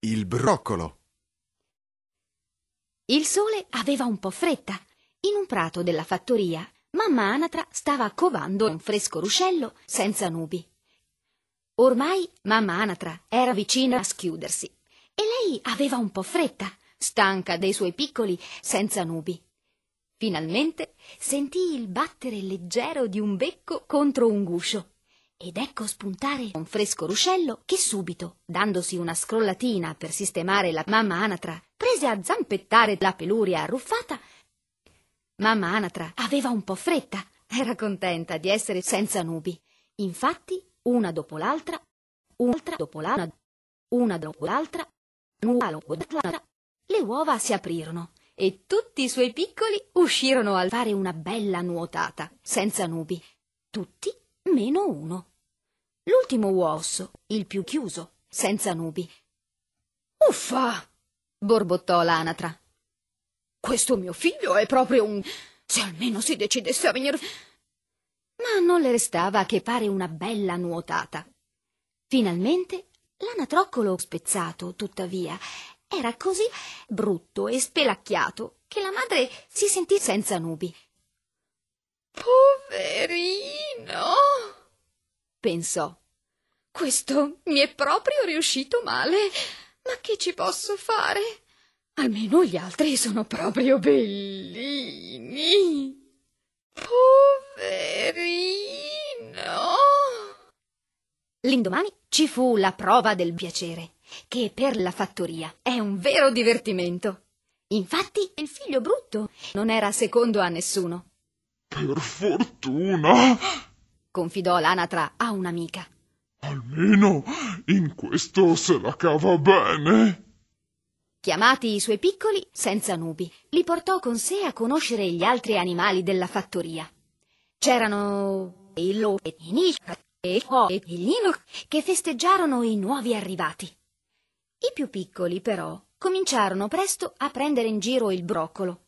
Il broccolo. Il sole aveva un po' fretta. In un prato della fattoria, mamma Anatra stava covando un fresco ruscello senza nubi. Ormai mamma Anatra era vicina a schiudersi e lei aveva un po' fretta, stanca dei suoi piccoli senza nubi. Finalmente sentì il battere leggero di un becco contro un guscio ed ecco spuntare un fresco ruscello che subito, dandosi una scrollatina per sistemare la mamma anatra, prese a zampettare la peluria arruffata. Mamma anatra aveva un po' fretta, era contenta di essere senza nubi. Infatti, una dopo l'altra, un'altra dopo l'altra, una dopo l'altra, una dopo l'altra, le uova si aprirono e tutti i suoi piccoli uscirono a fare una bella nuotata, senza nubi. Tutti meno uno l'ultimo uosso, il più chiuso, senza nubi. Uffa! borbottò l'anatra. Questo mio figlio è proprio un... se almeno si decidesse a venire... Ma non le restava che fare una bella nuotata. Finalmente l'anatroccolo spezzato, tuttavia, era così brutto e spelacchiato che la madre si sentì senza nubi. Poverino! pensò. Questo mi è proprio riuscito male. Ma che ci posso fare? Almeno gli altri sono proprio bellini. Poverino. L'indomani ci fu la prova del piacere, che per la fattoria è un vero divertimento. Infatti il figlio brutto non era secondo a nessuno. Per fortuna confidò l'anatra a un'amica. Almeno in questo se la cava bene. Chiamati i suoi piccoli, senza nubi, li portò con sé a conoscere gli altri animali della fattoria. C'erano il lo e il nisca e il ho e il nino che festeggiarono i nuovi arrivati. I più piccoli, però, cominciarono presto a prendere in giro il broccolo.